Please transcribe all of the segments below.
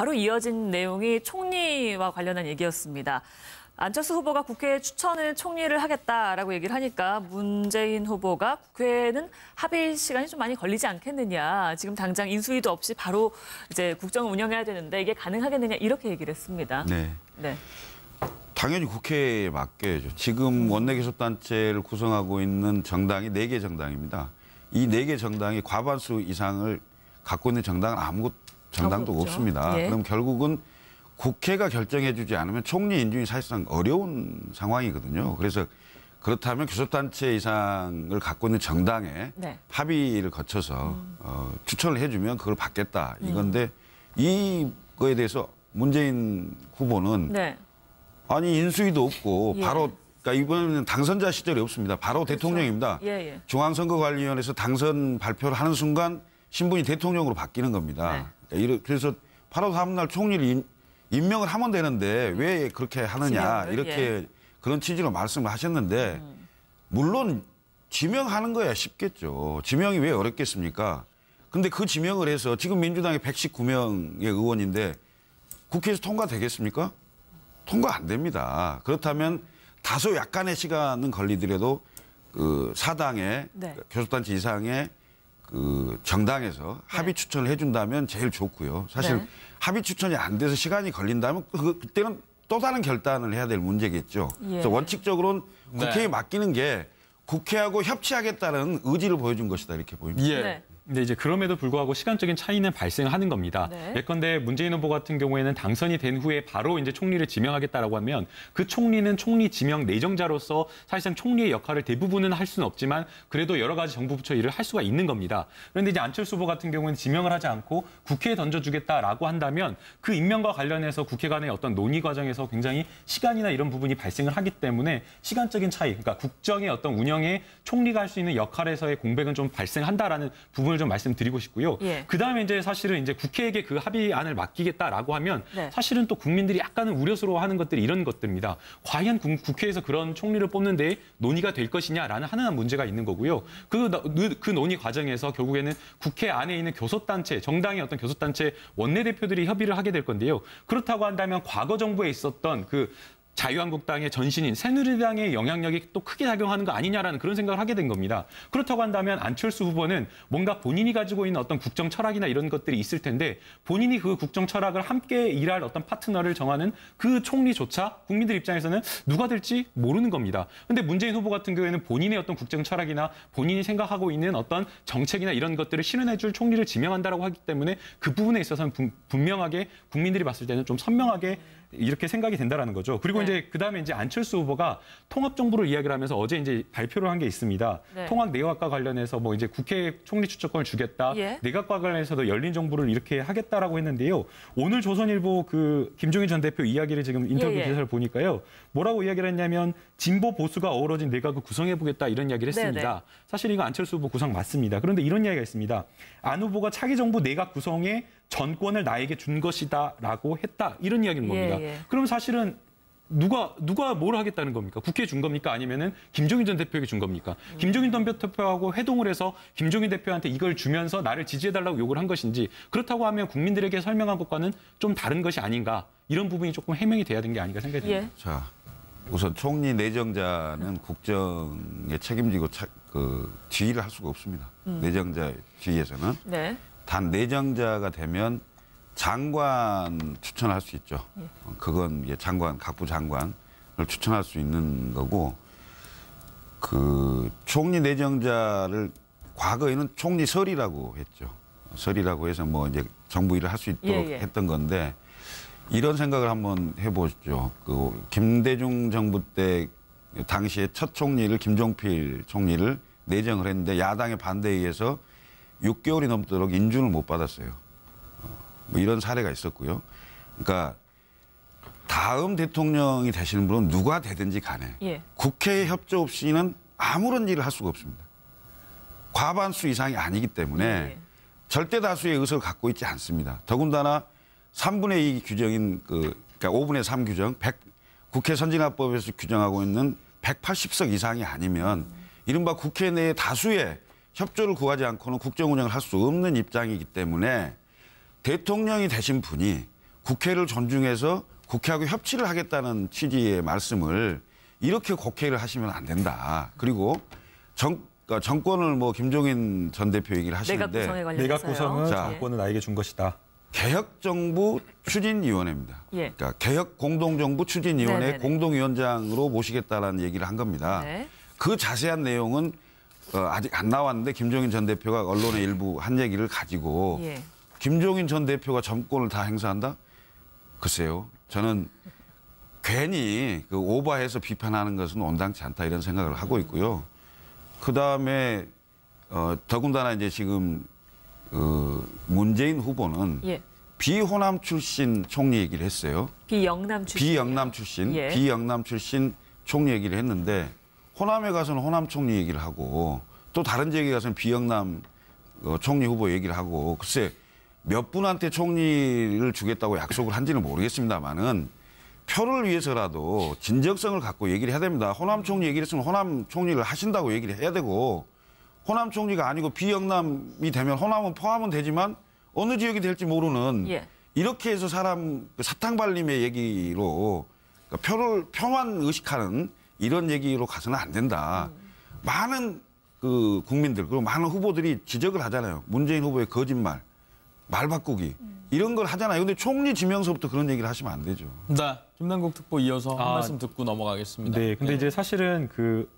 바로 이어진 내용이 총리와 관련한 얘기였습니다. 안철수 후보가 국회에 추천을 총리를 하겠다라고 얘기를 하니까 문재인 후보가 국회는 합의 시간이 좀 많이 걸리지 않겠느냐. 지금 당장 인수위도 없이 바로 이제 국정을 운영해야 되는데 이게 가능하겠느냐 이렇게 얘기를 했습니다. 네. 네. 당연히 국회에 맡겨야죠. 지금 원내교섭단체를 구성하고 있는 정당이 네개 정당입니다. 이 네개 정당이 과반수 이상을 갖고 있는 정당은 아무것도 정당도가 그렇죠. 없습니다. 예. 그럼 결국은 국회가 결정해주지 않으면 총리 인준이 사실상 어려운 상황이거든요. 그래서 그렇다면 교섭단체 이상을 갖고 있는 정당에 네. 합의를 거쳐서 음. 어, 추천을 해주면 그걸 받겠다 네. 이건데 음. 이거에 대해서 문재인 후보는 네. 아니 인수위도 없고 예. 바로 그러니까 이번에는 당선자 시절이 없습니다. 바로 그렇죠. 대통령입니다. 예, 예. 중앙선거관리위원회에서 당선 발표를 하는 순간 신분이 대통령으로 바뀌는 겁니다. 네. 예, 그래서 8월 3날 총리를 임명을 하면 되는데 왜 그렇게 하느냐 지명을, 이렇게 예. 그런 취지로 말씀을 하셨는데 음. 물론 지명하는 거야 쉽겠죠. 지명이 왜 어렵겠습니까? 근데 그 지명을 해서 지금 민주당이 119명의 의원인데 국회에서 통과되겠습니까? 통과 안 됩니다. 그렇다면 다소 약간의 시간은 걸리더라도 그 사당의 네. 교섭단체 이상의 그 정당에서 네. 합의 추천을 해준다면 제일 좋고요. 사실 네. 합의 추천이 안 돼서 시간이 걸린다면 그, 그 그때는 또 다른 결단을 해야 될 문제겠죠. 예. 그래서 원칙적으로는 국회에 네. 맡기는 게 국회하고 협치하겠다는 의지를 보여준 것이다 이렇게 보입니다. 예. 네. 근데 이제 그럼에도 불구하고 시간적인 차이는 발생하는 겁니다. 네. 예컨대 문재인 후보 같은 경우에는 당선이 된 후에 바로 이제 총리를 지명하겠다라고 하면 그 총리는 총리 지명 내정자로서 사실상 총리의 역할을 대부분은 할 수는 없지만 그래도 여러 가지 정부 부처 일을 할 수가 있는 겁니다. 그런데 이제 안철수 후보 같은 경우는 지명을 하지 않고 국회에 던져주겠다라고 한다면 그 임명과 관련해서 국회 간의 어떤 논의 과정에서 굉장히 시간이나 이런 부분이 발생을 하기 때문에 시간적인 차이, 그러니까 국정의 어떤 운영에 총리가 할 수 있는 역할에서의 공백은 좀 발생한다라는 부분을 좀 말씀드리고 싶고요. 예. 그다음에 이제 사실은 이제 국회에게 그 합의안을 맡기겠다라고 하면 네. 사실은 또 국민들이 약간은 우려스러워하는 것들이 이런 것들입니다. 과연 국회에서 그런 총리를 뽑는 데 논의가 될 것이냐라는 하나한 문제가 있는 거고요. 그, 그 논의 과정에서 결국에는 국회 안에 있는 교섭단체, 정당의 어떤 교섭단체 원내대표들이 협의를 하게 될 건데요. 그렇다고 한다면 과거 정부에 있었던 그 자유한국당의 전신인 새누리당의 영향력이 또 크게 작용하는 거 아니냐라는 그런 생각을 하게 된 겁니다. 그렇다고 한다면 안철수 후보는 뭔가 본인이 가지고 있는 어떤 국정 철학이나 이런 것들이 있을 텐데 본인이 그 국정 철학을 함께 일할 어떤 파트너를 정하는 그 총리조차 국민들 입장에서는 누가 될지 모르는 겁니다. 근데 문재인 후보 같은 경우에는 본인의 어떤 국정 철학이나 본인이 생각하고 있는 어떤 정책이나 이런 것들을 실현해 줄 총리를 지명한다라고 하기 때문에 그 부분에 있어서는 분명하게 국민들이 봤을 때는 좀 선명하게 이렇게 생각이 된다라는 거죠. 그리고 네. 이제 그다음에 이제 안철수 후보가 통합 정부를 이야기를 하면서 어제 이제 발표를 한 게 있습니다. 네. 통합 내각과 관련해서 뭐 이제 국회 총리 추천권을 주겠다. 예. 내각과 관련해서도 열린 정부를 이렇게 하겠다라고 했는데요. 오늘 조선일보 그 김종인 전 대표 이야기를 지금 인터뷰 예예. 예. 기사를 보니까요. 뭐라고 이야기를 했냐면 진보 보수가 어우러진 내각을 구성해보겠다 이런 이야기를 네, 네. 했습니다. 네네. 사실 이거 안철수 후보 구성 맞습니다. 그런데 이런 이야기가 있습니다. 안 후보가 차기 정부 내각 구성에 전권을 나에게 준 것이다라고 했다 이런 이야기는 뭡니다. 예, 예. 그럼 사실은 누가 누가 뭘 하겠다는 겁니까? 국회에 준 겁니까? 아니면은 김종인 전 대표에게 준 겁니까? 음. 김종인 전 대표하고 회동을 해서 김종인 대표한테 이걸 주면서 나를 지지해 달라고 욕을 한 것인지 그렇다고 하면 국민들에게 설명한 것과는 좀 다른 것이 아닌가 이런 부분이 조금 해명이 돼야 되는 게 아닌가 생각이 예. 듭니다. 예. 우선 총리 내정자는 국정에 책임지고 차, 그 지휘를 할 수가 없습니다. 음. 내정자 지휘에서는 네. 단 내정자가 되면 장관 추천할 수 있죠. 예. 어, 그건 이제 장관 각부 장관을 추천할 수 있는 거고 그 총리 내정자를 과거에는 총리설이라고 했죠. 설이라고 해서 뭐 이제 정부 일을 할 수 있도록 예, 예. 했던 건데 이런 생각을 한번 해보죠. 그 김대중 정부 때 당시에 첫 총리를 김종필 총리를 내정을 했는데 야당의 반대에 의해서 6개월이 넘도록 인준을 못 받았어요. 어, 뭐 이런 사례가 있었고요. 그러니까 다음 대통령이 되시는 분은 누가 되든지 간에 예. 국회의 협조 없이는 아무런 일을 할 수가 없습니다. 과반수 이상이 아니기 때문에 예. 절대 다수의 의석을 갖고 있지 않습니다. 더군다나 삼분의이 규정인 그 그러니까 오분의삼 규정 백 국회 선진화법에서 규정하고 있는 백팔십 석 이상이 아니면 이른바 국회 내에 다수의 협조를 구하지 않고는 국정 운영을 할 수 없는 입장이기 때문에 대통령이 되신 분이 국회를 존중해서 국회하고 협치를 하겠다는 취지의 말씀을 이렇게 국회를 하시면 안 된다. 그리고 정, 그러니까 정권을 뭐 김종인 전 대표 얘기를 하시는데 내각 구성에 관련해서요. 내각 구성은 자, 정권을 나에게 준 것이다. 개혁정부 추진위원회입니다. 예. 그러니까 개혁공동정부 추진위원회 네네네. 네, 네. 공동위원장으로 모시겠다라는 얘기를 한 겁니다. 네. 그 자세한 내용은 어, 아직 안 나왔는데 김종인 전 대표가 언론의 일부 한 얘기를 가지고 예. 김종인 전 대표가 정권을 다 행사한다? 글쎄요. 저는 괜히 그 오바해서 비판하는 것은 온당치 않다 이런 생각을 하고 있고요. 그 다음에 어, 더군다나 이제 지금 어, 문재인 후보는 예. 비호남 출신 총리 얘기를 했어요. 비영남 출신. 비영남 출신. 예. 비영남 출신 총리 얘기를 했는데 호남에 가서는 호남 총리 얘기를 하고 또 다른 지역에 가서는 비영남 어, 총리 후보 얘기를 하고 글쎄 몇 분한테 총리를 주겠다고 약속을 한지는 모르겠습니다만은 표를 위해서라도 진정성을 갖고 얘기를 해야 됩니다. 호남 총리 얘기를 했으면 호남 총리를 하신다고 얘기를 해야 되고 호남 총리가 아니고 비영남이 되면 호남은 포함은 되지만 어느 지역이 될지 모르는 예. 이렇게 해서 사람 그 사탕발림의 얘기로 그러니까 표를 표만 의식하는 이런 얘기로 가서는 안 된다. 음. 많은 그 국민들 그리고 많은 후보들이 지적을 하잖아요. 문재인 후보의 거짓말, 말 바꾸기 음. 이런 걸 하잖아요. 근데 총리 지명서부터 그런 얘기를 하시면 안 되죠. 네. 김남국 특보 이어서 아, 말씀 듣고 넘어가겠습니다. 네. 근데 네. 이제 사실은 그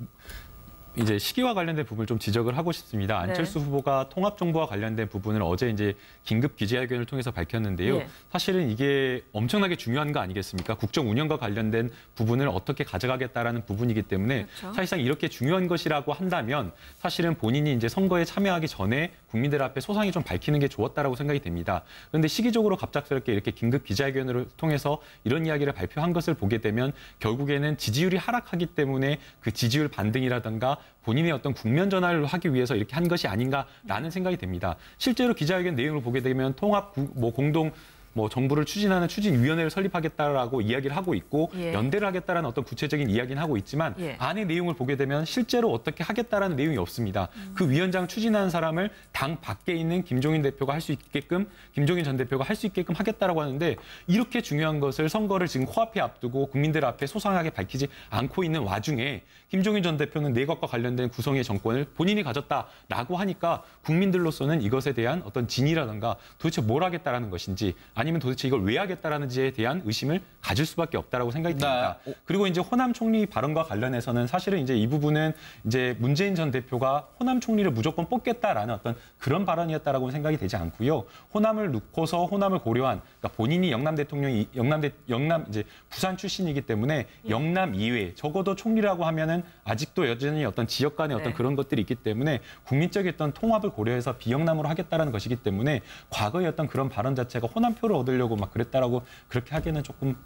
이제 시기와 관련된 부분을 좀 지적을 하고 싶습니다. 네. 안철수 네. 후보가 통합 정부와 관련된 부분을 어제 이제 긴급 기자회견을 통해서 밝혔는데요. 네. 사실은 이게 엄청나게 중요한 거 아니겠습니까? 국정 운영과 관련된 부분을 어떻게 가져가겠다라는 부분이기 때문에 그렇죠. 사실상 이렇게 중요한 것이라고 한다면 사실은 본인이 이제 선거에 참여하기 전에 국민들 앞에 소상히 좀 밝히는 게 좋았다라고 생각이 됩니다. 그런데 시기적으로 갑작스럽게 이렇게 긴급 기자회견을 통해서 이런 이야기를 발표한 것을 보게 되면 결국에는 지지율이 하락하기 때문에 그 지지율 반등이라든가 본인의 어떤 국면 전환을 하기 위해서 이렇게 한 것이 아닌가라는 생각이 됩니다. 실제로 기자회견 내용을 보게 되면 통합 뭐 공동 뭐 정부를 추진하는 추진위원회를 설립하겠다라고 이야기를 하고 있고 예. 연대를 하겠다라는 어떤 구체적인 이야기는 하고 있지만 예. 안의 내용을 보게 되면 실제로 어떻게 하겠다라는 내용이 없습니다. 음. 그 위원장 추진하는 사람을 당 밖에 있는 김종인 대표가 할 수 있게끔 김종인 전 대표가 할 수 있게끔 하겠다라고 하는데 이렇게 중요한 것을 선거를 지금 코앞에 앞두고 국민들 앞에 소상하게 밝히지 않고 있는 와중에 김종인 전 대표는 내각과 관련된 구성의 정권을 본인이 가졌다라고 하니까 국민들로서는 이것에 대한 어떤 진이라든가 도대체 뭘 하겠다라는 것인지 아니면 도대체 이걸 왜 하겠다라는지에 대한 의심을 가질 수밖에 없다라고 생각이 네. 듭니다. 네. 그리고 이제 호남 총리 발언과 관련해서는 사실은 이제 이 부분은 이제 문재인 전 대표가 호남 총리를 무조건 뽑겠다라는 어떤 그런 발언이었다라고 생각이 되지 않고요. 호남을 놓고서 호남을 고려한 그러니까 본인이 영남 대통령이 영남 대 영남 이제 부산 출신이기 때문에 예. 영남 이외 적어도 총리라고 하면은 아직도 여전히 어떤 지역 간의 어떤 네. 그런 것들이 있기 때문에 국민적 어떤 통합을 고려해서 비영남으로 하겠다라는 것이기 때문에 과거의 어떤 그런 발언 자체가 호남표를 수익 얻으려고 막 그랬다라고 그렇게 하기에는 조금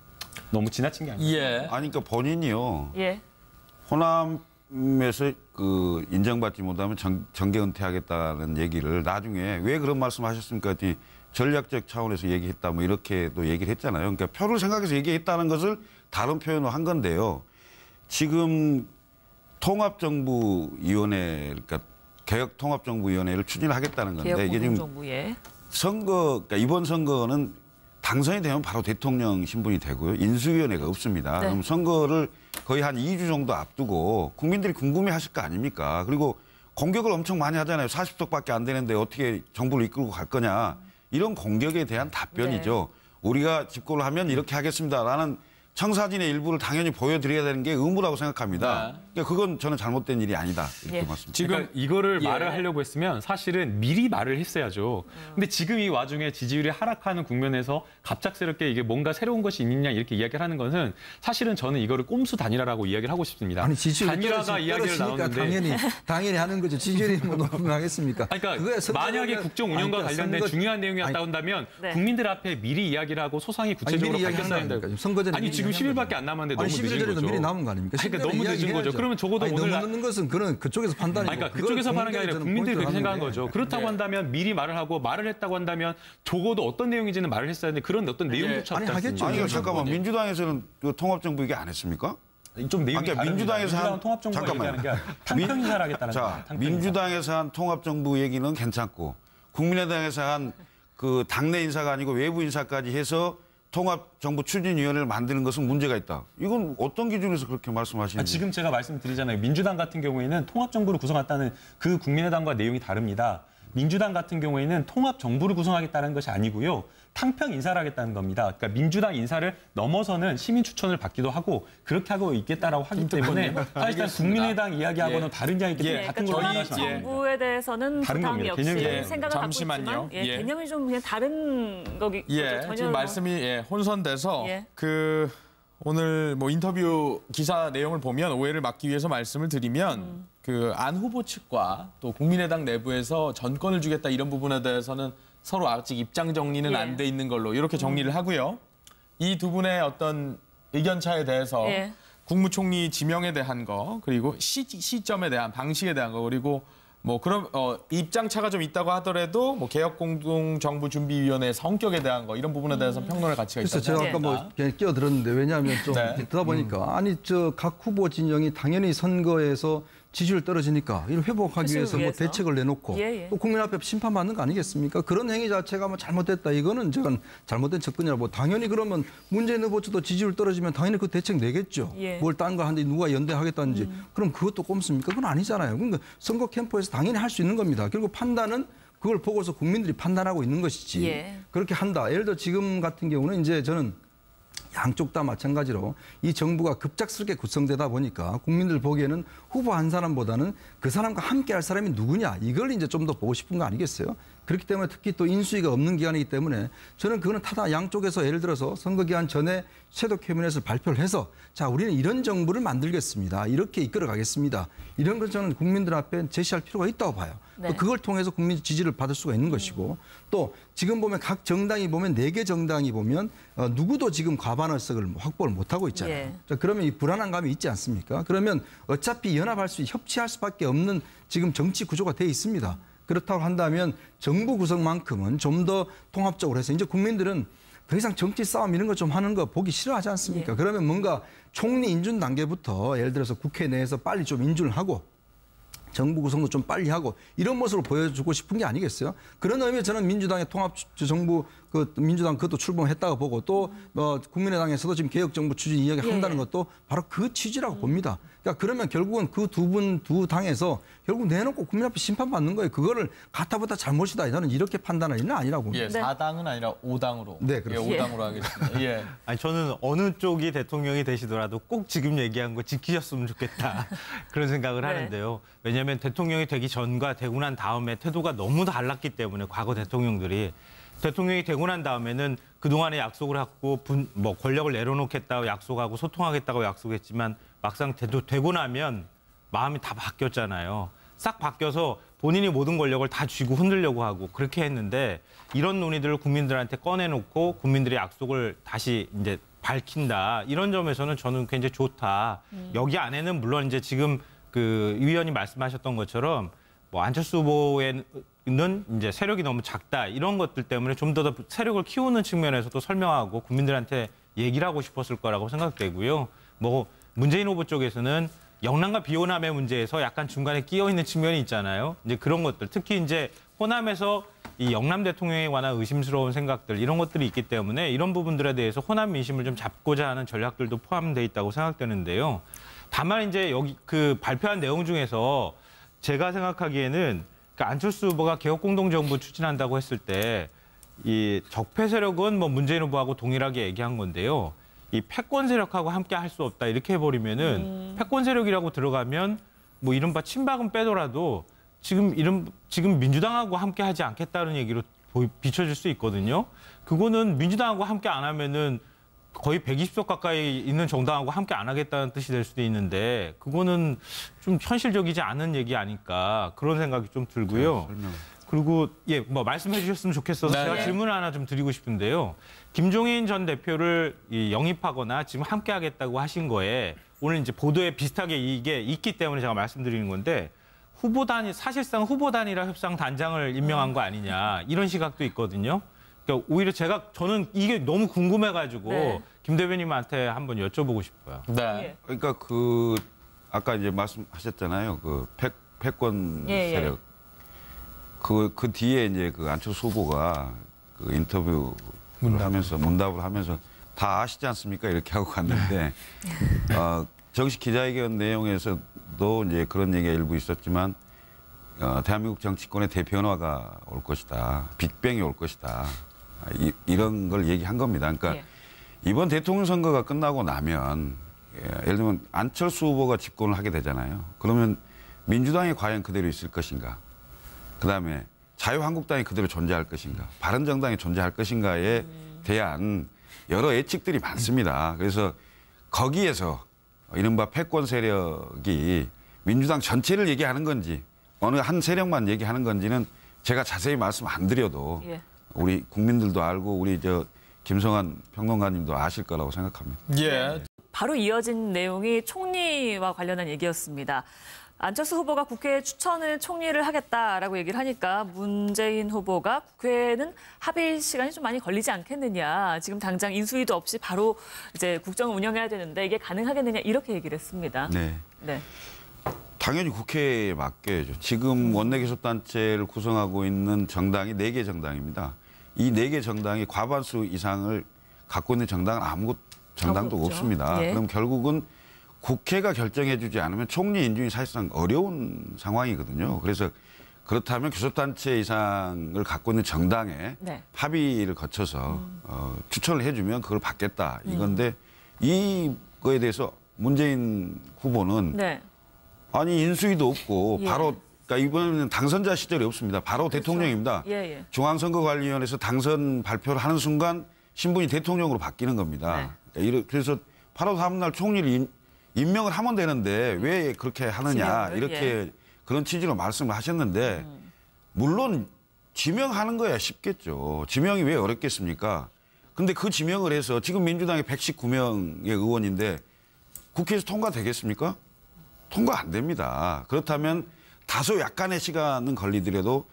너무 지나친 게 아니에요. 예. 아니 그러니까 본인이요. 예. 호남에서 그 인정받지 못하면 정, 정계 은퇴하겠다는 얘기를 나중에 왜 그런 말씀하셨습니까? 했더니 전략적 차원에서 얘기했다 뭐 이렇게도 얘기를 했잖아요. 그러니까 표를 생각해서 얘기했다는 것을 다른 표현으로 한 건데요. 지금 통합정부위원회 그러니까 개혁통합정부위원회를 추진하겠다는 건데 이게 지금 예. 선거 그러니까 이번 선거는 당선이 되면 바로 대통령 신분이 되고요. 인수위원회가 없습니다. 네. 그럼 선거를 거의 한 2주 정도 앞두고 국민들이 궁금해하실 거 아닙니까? 그리고 공격을 엄청 많이 하잖아요. 40석밖에 안 되는데 어떻게 정부를 이끌고 갈 거냐. 이런 공격에 대한 답변이죠. 네. 우리가 집권을 하면 이렇게 하겠습니다라는 청사진의 일부를 당연히 보여드려야 되는 게 의무라고 생각합니다. 네. 그러니까 그건 저는 잘못된 일이 아니다 이렇게 예. 봤습 지금 그러니까 이거를 예. 말을 하려고 했으면 사실은 미리 말을 했어야죠. 음. 근데 지금 이 와중에 지지율이 하락하는 국면에서 갑작스럽게 이게 뭔가 새로운 것이 있느냐 이렇게 이야기를 하는 것은 사실은 저는 이거를 꼼수 단일화라고 이야기를 하고 싶습니다. 아니 지지율 단일화가 이야기를 나오는데 당연히 당연히 하는 거죠. 지지율이 뭐높하겠습니까 그러니까 만약에 국정 운영과 아니, 그러니까 관련된 선거... 중요한 내용이었다 아 한다면 네. 국민들 앞에 미리 이야기를 하고 소상히 구체적으로 밝혔어야 된다고. 선거전 아니 지금 지금 10일밖에 안 남았는데 아니, 너무 늦은 거죠. 10일 미리 남은 거 아닙니까? 그러니까 너무 늦은 거죠. 그러면 적어도 아니, 오늘 너무 늦는 것은 그런 그쪽에서 판단이 아니, 그러니까 그쪽에서 파는 게 아니라 국민들이 그렇게 생각한 거죠. 그렇다고 네. 한다면 미리 말을 하고 말을 했다고 한다면 적어도 어떤 내용인지는 말을 했어야 하는데 그런 어떤 예. 내용조차 네. 아니 하겠죠. 아니 잠깐만 네. 민주당에서는 그 통합정부 얘기 안 했습니까? 좀 내용이 그니 그러니까 민주당에서 한 통합정부 잠깐만. 얘기하는 게 하겠다는 자, 민주당에서 한 통합정부 얘기는 괜찮고 국민의당에서 한 그 당내 인사가 아니고 외부 인사까지 해서 통합정부 추진위원회를 만드는 것은 문제가 있다. 이건 어떤 기준에서 그렇게 말씀하시는지. 아, 지금 제가 말씀드리잖아요. 민주당 같은 경우에는 통합정부를 구성했다는 그 국민의당과 내용이 다릅니다. 민주당 같은 경우에는 통합 정부를 구성하겠다는 것이 아니고요. 탕평 인사를 하겠다는 겁니다. 그러니까 민주당 인사를 넘어서는 시민 추천을 받기도 하고 그렇게 하고 있겠다라고 하기 때문에 사실상 국민의당 예. 이야기하고는 예. 다른 이야기 때문에 예. 같은 거로 그러니까 통합 정부에 대해서는 다른 겁니다. 역시 예. 념 생각을 잠시만요. 갖고 있지만 예. 개념이 좀 그냥 다른 거기 예. 전혀 지금 말씀이 예, 혼선돼서 예. 그 오늘 뭐 인터뷰 기사 내용을 보면 오해를 막기 위해서 말씀을 드리면 음. 그안 후보 측과 또 국민의당 내부에서 전권을 주겠다 이런 부분에 대해서는 서로 아직 입장 정리는 예. 안돼 있는 걸로 이렇게 음. 정리를 하고요. 이 두 분의 어떤 의견 차에 대해서 예. 국무총리 지명에 대한 거 그리고 시, 시점에 대한 방식에 대한 거 그리고 뭐 그런 어, 입장 차가 좀 있다고 하더라도 뭐 개혁 공동 정부 준비 위원회 성격에 대한 거 이런 부분에 대해서 음. 평론할 가치가 있다. 그래서 제가 아까 뭐 끼어들었는데 왜냐하면 좀 네. 듣다 보니까 음. 아니 저 각 후보 진영이 당연히 선거에서 지지율 떨어지니까 이걸 회복하기 그 위해서, 뭐 대책을 내놓고 예, 예. 또 국민 앞에 심판받는 거 아니겠습니까? 그런 행위 자체가 뭐 잘못됐다 이거는 제가 잘못된 접근이라고 뭐 당연히 그러면 문재인 후보도 지지율 떨어지면 당연히 그 대책 내겠죠. 예. 뭘딴 거 하는데 누가 연대하겠다는지 음. 그럼 그것도 꼼습니까? 그건 아니잖아요. 그러니까 선거 캠프에서 당연히 할 수 있는 겁니다. 결국 판단은 그걸 보고서 국민들이 판단하고 있는 것이지 예. 그렇게 한다. 예를 들어 지금 같은 경우는 이제 저는 양쪽 다 마찬가지로 이 정부가 급작스럽게 구성되다 보니까 국민들 보기에는 후보 한 사람보다는 그 사람과 함께 할 사람이 누구냐 이걸 이제 좀 더 보고 싶은 거 아니겠어요? 그렇기 때문에 특히 또 인수위가 없는 기간이기 때문에 저는 그거는 타다 양쪽에서 예를 들어서 선거 기간 전에 섀도 캐비에서 발표를 해서 자 우리는 이런 정부를 만들겠습니다. 이렇게 이끌어 가겠습니다. 이런 것 저는 국민들 앞에 제시할 필요가 있다고 봐요. 네. 또 그걸 통해서 국민 지지를 받을 수가 있는 것이고 또 지금 보면 각 정당이 보면 네 개 정당이 보면 어, 누구도 지금 과반의석을 확보를 못 하고 있잖아요. 예. 자, 그러면 이 불안한 감이 있지 않습니까? 그러면 어차피 연합할 수 협치할 수밖에 없는 지금 정치 구조가 돼 있습니다. 그렇다고 한다면 정부 구성만큼은 좀 더 통합적으로 해서 이제 국민들은 더 이상 정치 싸움 이런 거 좀 하는 거 보기 싫어하지 않습니까? 예. 그러면 뭔가 총리 인준 단계부터 예를 들어서 국회 내에서 빨리 좀 인준을 하고 정부 구성도 좀 빨리 하고 이런 모습을 보여주고 싶은 게 아니겠어요? 그런 의미에 저는 민주당의 통합 정부 그 민주당 그것도 출범했다고 보고 또 어, 국민의당에서도 지금 개혁정부 추진 이야기 예, 한다는 예. 것도 바로 그 취지라고 음. 봅니다. 그러니까 그러면 결국은 그 두 분두 두 당에서 결국 내놓고 국민 앞에 심판받는 거예요. 그거를 갖다보다 잘못이다. 저는 이렇게 판단할 일은 아니라고 예, 봅니다. 예, 4당은 아니라 5당으로. 네, 그렇습니다. 예, 5당으로 하겠습니다. 예. 아니, 저는 어느 쪽이 대통령이 되시더라도 꼭 지금 얘기한 거 지키셨으면 좋겠다. 그런 생각을 네. 하는데요. 왜냐하면 대통령이 되기 전과 되고 난 다음에 태도가 너무 달랐기 때문에 과거 대통령들이 대통령이 되고 난 다음에는 그동안의 약속을 하고 분, 뭐 권력을 내려놓겠다고 약속하고 소통하겠다고 약속했지만 막상 대도 되고 나면 마음이 다 바뀌었잖아요. 싹 바뀌어서 본인이 모든 권력을 다 쥐고 흔들려고 하고 그렇게 했는데 이런 논의들을 국민들한테 꺼내놓고 국민들의 약속을 다시 이제 밝힌다 이런 점에서는 저는 굉장히 좋다. 음. 여기 안에는 물론 이제 지금 그 위원이 말씀하셨던 것처럼 뭐 안철수 후보의 는 이제 세력이 너무 작다 이런 것들 때문에 좀 더 세력을 키우는 측면에서도 설명하고 국민들한테 얘기를 하고 싶었을 거라고 생각되고요. 뭐 문재인 후보 쪽에서는 영남과 비호남의 문제에서 약간 중간에 끼어 있는 측면이 있잖아요. 이제 그런 것들 특히 이제 호남에서 이 영남 대통령에 관한 의심스러운 생각들 이런 것들이 있기 때문에 이런 부분들에 대해서 호남 민심을 좀 잡고자 하는 전략들도 포함돼 있다고 생각되는데요. 다만 이제 여기 그 발표한 내용 중에서 제가 생각하기에는 그러니까 안철수 후보가 개혁공동정부 추진한다고 했을 때 이 적폐 세력은 뭐 문재인 후보하고 동일하게 얘기한 건데요. 이 패권 세력하고 함께 할 수 없다 이렇게 해버리면은 음. 패권 세력이라고 들어가면 뭐 이른바 친박은 빼더라도 지금 이름 지금 민주당하고 함께 하지 않겠다는 얘기로 비춰질 수 있거든요. 그거는 민주당하고 함께 안 하면은 거의 120석 가까이 있는 정당하고 함께 안 하겠다는 뜻이 될 수도 있는데 그거는 좀 현실적이지 않은 얘기 아닐까 그런 생각이 좀 들고요. 네, 그리고 예, 뭐 말씀해 주셨으면 좋겠어서 네, 제가 네. 질문을 하나 좀 드리고 싶은데요. 김종인 전 대표를 이 영입하거나 지금 함께 하겠다고 하신 거에 오늘 이제 보도에 비슷하게 이게 있기 때문에 제가 말씀드리는 건데 후보단이 사실상 후보단이라 협상 단장을 임명한 거 아니냐 이런 시각도 있거든요. 그러니까 오히려 제가 저는 이게 너무 궁금해가지고 네. 김 대변인한테 한번 여쭤보고 싶어요. 네. 예. 그러니까 그 아까 이제 말씀하셨잖아요. 그 패, 패권 예, 예, 세력. 그그 예. 그 뒤에 이제 그 안철수 후보가 그 인터뷰 문답. 하면서 문답을 하면서 다 아시지 않습니까? 이렇게 하고 갔는데 네. 어, 정식 기자회견 내용에서도 이제 그런 얘기가 일부 있었지만 어, 대한민국 정치권의 대변화가 올 것이다. 빅뱅이 올 것이다. 아, 이, 런걸 얘기한 겁니다. 그러니까 예. 이번 대통령 선거가 끝나고 나면 예, 예를 들면 안철수 후보가 집권을 하게 되잖아요. 그러면 민주당이 과연 그대로 있을 것인가? 그다음에 자유한국당이 그대로 존재할 것인가? 바른정당이 존재할 것인가에 음. 대한 여러 예측들이 많습니다. 그래서 거기에서 이른바 패권 세력이 민주당 전체를 얘기하는 건지 어느 한 세력만 얘기하는 건지는 제가 자세히 말씀 안 드려도 예. 우리 국민들도 알고 우리 저 김성한 평론가님도 아실 거라고 생각합니다. 예. 바로 이어진 내용이 총리와 관련한 얘기였습니다. 안철수 후보가 국회에 추천을 총리를 하겠다라고 얘기를 하니까 문재인 후보가 국회는 합의 시간이 좀 많이 걸리지 않겠느냐. 지금 당장 인수위도 없이 바로 이제 국정을 운영해야 되는데 이게 가능하겠느냐 이렇게 얘기를 했습니다. 네. 네. 당연히 국회에 맞게 지금 음. 원내교섭단체를 구성하고 있는 정당이 네 개 정당입니다. 이 네 개 정당이 과반수 이상을 갖고 있는 정당은 아무것 정당도 없습니다. 예. 그럼 결국은 국회가 결정해주지 않으면 총리 인준이 사실상 어려운 상황이거든요. 그래서 그렇다면 교섭단체 이상을 갖고 있는 정당에 네. 합의를 거쳐서 음. 어, 추천을 해주면 그걸 받겠다 음. 이건데 음. 이거에 대해서 문재인 후보는 네. 아니 인수위도 없고 예. 바로 그러니까 이번에는 당선자 시절이 없습니다. 바로 그렇죠. 대통령입니다. 예, 예. 중앙선거관리위원회에서 당선 발표를 하는 순간 신분이 대통령으로 바뀌는 겁니다. 네. 그러니까 그래서 바월 다음날 총리를 임명을 하면 되는데 왜 그렇게 하느냐 지명을, 예. 이렇게 그런 취지로 말씀을 하셨는데 음. 물론 지명하는 거야 쉽겠죠. 지명이 왜 어렵겠습니까? 근데 그 지명을 해서 지금 민주당이 119명의 의원인데 국회에서 통과되겠습니까? 통과 안 됩니다. 그렇다면 다소 약간의 시간은 걸리더라도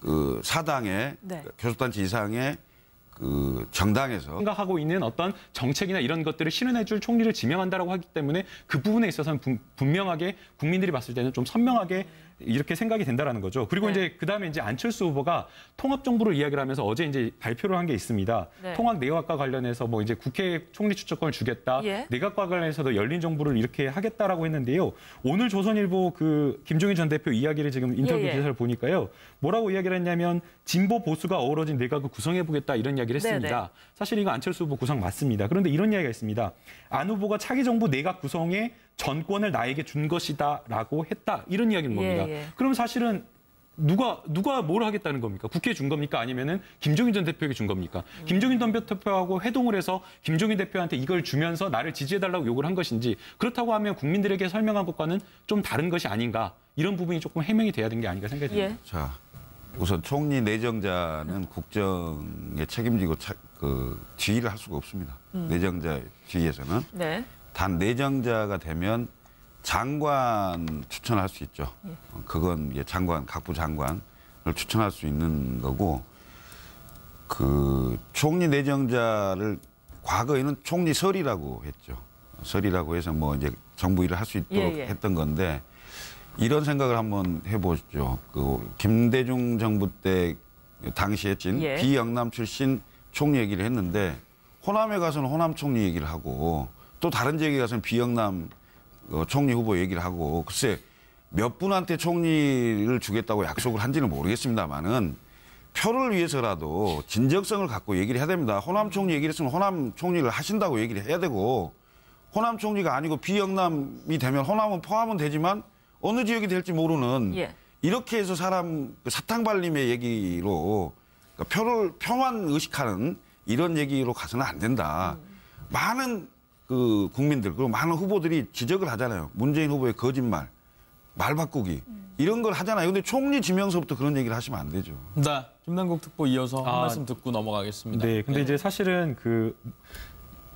그 사당에 네. 교섭단체 이상의 그 정당에서 생각하고 있는 어떤 정책이나 이런 것들을 실현해줄 총리를 지명한다라고 하기 때문에 그 부분에 있어서는 분명하게 국민들이 봤을 때는 좀 선명하게 이렇게 생각이 된다라는 거죠. 그리고 네. 이제 그다음에 이제 안철수 후보가 통합 정부를 이야기를 하면서 어제 이제 발표를 한 게 있습니다. 네. 통합 내각과 관련해서 뭐 이제 국회 총리 추천권을 주겠다. 예. 내각과 관련해서도 열린 정부를 이렇게 하겠다라고 했는데요. 오늘 조선일보 그 김종인 전 대표 이야기를 지금 인터뷰 예예. 예. 기사를 보니까요. 뭐라고 이야기를 했냐면 진보 보수가 어우러진 내각을 구성해 보겠다 이런 이야기를 네, 했습니다. 네네. 사실 이거 안철수 후보 구상 맞습니다. 그런데 이런 이야기가 있습니다. 안 후보가 차기 정부 내각 구성에 전권을 나에게 준 것이다라고 했다 이런 이야기인 겁니다. 예, 예. 그럼 사실은 누가 누가 뭘 하겠다는 겁니까? 국회에 준 겁니까? 아니면은 김종인 전 대표에게 준 겁니까? 음. 김종인 전 대표하고 회동을 해서 김종인 대표한테 이걸 주면서 나를 지지해달라고 욕을 한 것인지 그렇다고 하면 국민들에게 설명한 것과는 좀 다른 것이 아닌가 이런 부분이 조금 해명이 돼야 되는 게 아닌가 생각이 듭니다. 예. 자, 우선 총리 내정자는 국정에 책임지고 차, 그 지휘를 할 수가 없습니다. 음. 내정자 지휘에서는. 네. 단 내정자가 네 되면 장관 추천할 수 있죠. 예. 그건 장관 각부 장관을 추천할 수 있는 거고 그 총리 내정자를 네 과거에는 총리 설이라고 했죠. 설이라고 해서 뭐 이제 정부 일을 할 수 있도록 예, 예. 했던 건데 이런 생각을 한번 해보시죠. 그 김대중 정부 때 당시에 찐 예. 비영남 출신 총리 얘기를 했는데 호남에 가서는 호남 총리 얘기를 하고 또 다른 얘기 가서는 비영남 어, 총리 후보 얘기를 하고 글쎄 몇 분한테 총리를 주겠다고 약속을 한지는 모르겠습니다만은 표를 위해서라도 진정성을 갖고 얘기를 해야 됩니다. 호남 총리 얘기를 했으면 호남 총리를 하신다고 얘기를 해야 되고 호남 총리가 아니고 비영남이 되면 호남은 포함은 되지만 어느 지역이 될지 모르는 예. 이렇게 해서 사람 그 사탕발림의 얘기로 그러니까 표를 표만 의식하는 이런 얘기로 가서는 안 된다. 음. 많은 그 국민들 그리고 많은 후보들이 지적을 하잖아요. 문재인 후보의 거짓말, 말 바꾸기 이런 걸 하잖아요. 그런데 총리 지명서부터 그런 얘기를 하시면 안 되죠. 네, 김남국 특보 이어서 한 아, 말씀 듣고 넘어가겠습니다. 네, 근데 네. 이제 사실은 그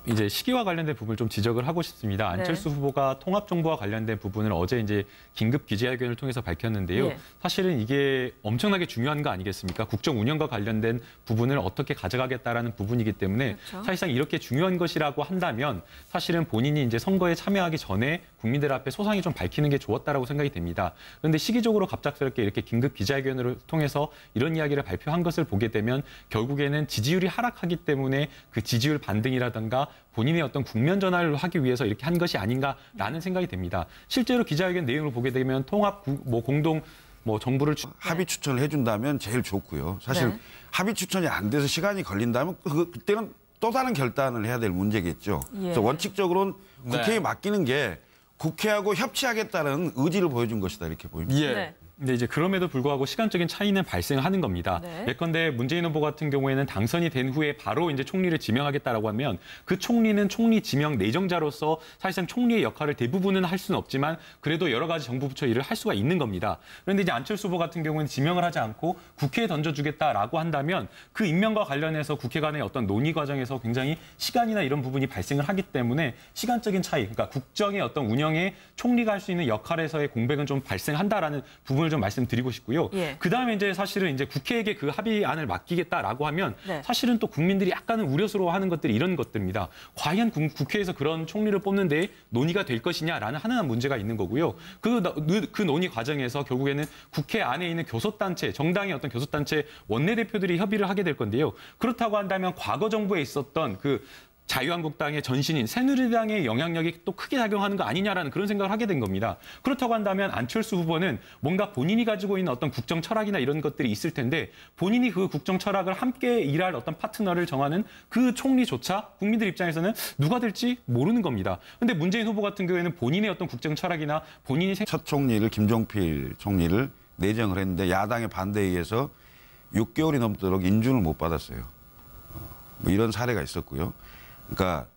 이제 시기와 관련된 부분을 좀 지적을 하고 싶습니다. 네. 안철수 네. 후보가 통합 정부와 관련된 부분을 어제 이제 긴급 기재회견을 통해서 밝혔는데요. 네. 사실은 이게 엄청나게 중요한 거 아니겠습니까? 국정 운영과 관련된 부분을 어떻게 가져가겠다라는 부분이기 때문에 그렇죠. 사실상 이렇게 중요한 것이라고 한다면 사실은 본인이 이제 선거에 참여하기 전에 국민들 앞에 소상이좀 밝히는 게 좋았다라고 생각이 됩니다. 그런데 시기적으로 갑작스럽게 이렇게 긴급 기자회견을 통해서 이런 이야기를 발표한 것을 보게 되면 결국에는 지지율이 하락하기 때문에 그 지지율 반등이라든가 본인의 어떤 국면 전환을 하기 위해서 이렇게 한 것이 아닌가라는 생각이 됩니다. 실제로 기자회견 내용을 보게 되면 통합 뭐 공동 뭐 정부를 추... 합의 추천을 해준다면 제일 좋고요. 사실 네. 합의 추천이 안 돼서 시간이 걸린다면 그, 그때는 또 다른 결단을 해야 될 문제겠죠. 예. 그래서 원칙적으로는 국회에 네. 맡기는 게 국회하고 협치하겠다는 의지를 보여준 것이다 이렇게 보입니다. 예. 네. 근데 이제 그럼에도 불구하고 시간적인 차이는 발생하는 겁니다. 네. 예컨대 문재인 후보 같은 경우에는 당선이 된 후에 바로 이제 총리를 지명하겠다라고 하면 그 총리는 총리 지명 내정자로서 사실상 총리의 역할을 대부분은 할 수는 없지만 그래도 여러 가지 정부 부처 일을 할 수가 있는 겁니다. 그런데 이제 안철수 후보 같은 경우는 지명을 하지 않고 국회에 던져주겠다라고 한다면 그 임명과 관련해서 국회 간의 어떤 논의 과정에서 굉장히 시간이나 이런 부분이 발생을 하기 때문에 시간적인 차이, 그러니까 국정의 어떤 운영에 총리가 할 수 있는 역할에서의 공백은 좀 발생한다라는 부분. 내용을 좀 말씀드리고 싶고요. 예. 그다음에 이제 사실은 이제 국회에게 그 합의안을 맡기겠다라고 하면 네. 사실은 또 국민들이 약간은 우려스러워하는 것들이 이런 것들입니다. 과연 국회에서 그런 총리를 뽑는 데 논의가 될 것이냐라는 하나한 문제가 있는 거고요. 그, 그, 그 논의 과정에서 결국에는 국회 안에 있는 교섭단체, 정당의 어떤 교섭단체 원내대표들이 협의를 하게 될 건데요. 그렇다고 한다면 과거 정부에 있었던 그 자유한국당의 전신인 새누리당의 영향력이 또 크게 작용하는 거 아니냐라는 그런 생각을 하게 된 겁니다. 그렇다고 한다면 안철수 후보는 뭔가 본인이 가지고 있는 어떤 국정 철학이나 이런 것들이 있을 텐데 본인이 그 국정 철학을 함께 일할 어떤 파트너를 정하는 그 총리조차 국민들 입장에서는 누가 될지 모르는 겁니다. 근데 문재인 후보 같은 경우에는 본인의 어떤 국정 철학이나 본인이 생... 첫 총리를 김종필 총리를 내정을 했는데 야당의 반대에 의해서 6개월이 넘도록 인준을 못 받았어요. 어, 뭐 이런 사례가 있었고요. 그러니까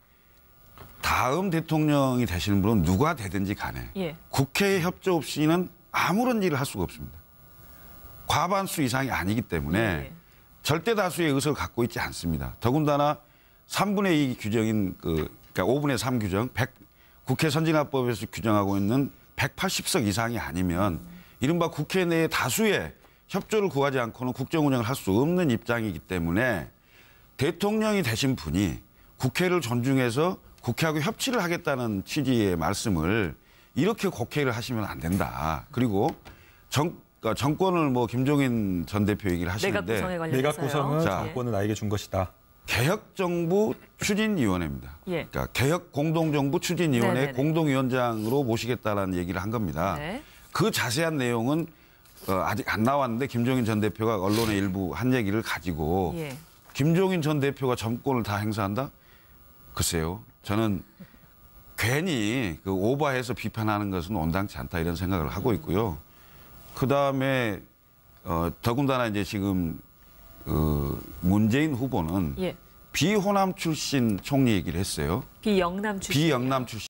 다음 대통령이 되시는 분은 누가 되든지 간에 예. 국회의 협조 없이는 아무런 일을 할 수가 없습니다. 과반수 이상이 아니기 때문에 예. 절대 다수의 의석을 갖고 있지 않습니다. 더군다나 3분의 2 규정인 그 그러니까 5분의 3 규정 100, 국회 선진화법에서 규정하고 있는 180석 이상이 아니면 이른바 국회 내에 다수의 협조를 구하지 않고는 국정 운영을 할 수 없는 입장이기 때문에 대통령이 되신 분이 국회를 존중해서 국회하고 협치를 하겠다는 취지의 말씀을 이렇게 국회를 하시면 안 된다. 그리고 정, 어, 정권을 뭐 김종인 전 대표 얘기를 하시는데 내각, 내각 구성은 자, 정권을 나에게 준 것이다. 개혁 정부 추진 위원회입니다. 예. 그러니까 개혁 공동 정부 추진 위원회 네, 네, 네. 공동 위원장으로 모시겠다라는 얘기를 한 겁니다. 네. 그 자세한 내용은 어, 아직 안 나왔는데 김종인 전 대표가 언론의 일부 한 얘기를 가지고 예. 김종인 전 대표가 정권을 다 행사한다? 글쎄요. 저는 괜히 그 오버해서 비판하는 것은 온당치 않다 이런 생각을 하고 있고요. 그 다음에 어, 더군다나 이제 지금 어, 문재인 후보는 예. 비호남 출신 총리 얘기를 했어요. 비영남 출신. 비영남 출신.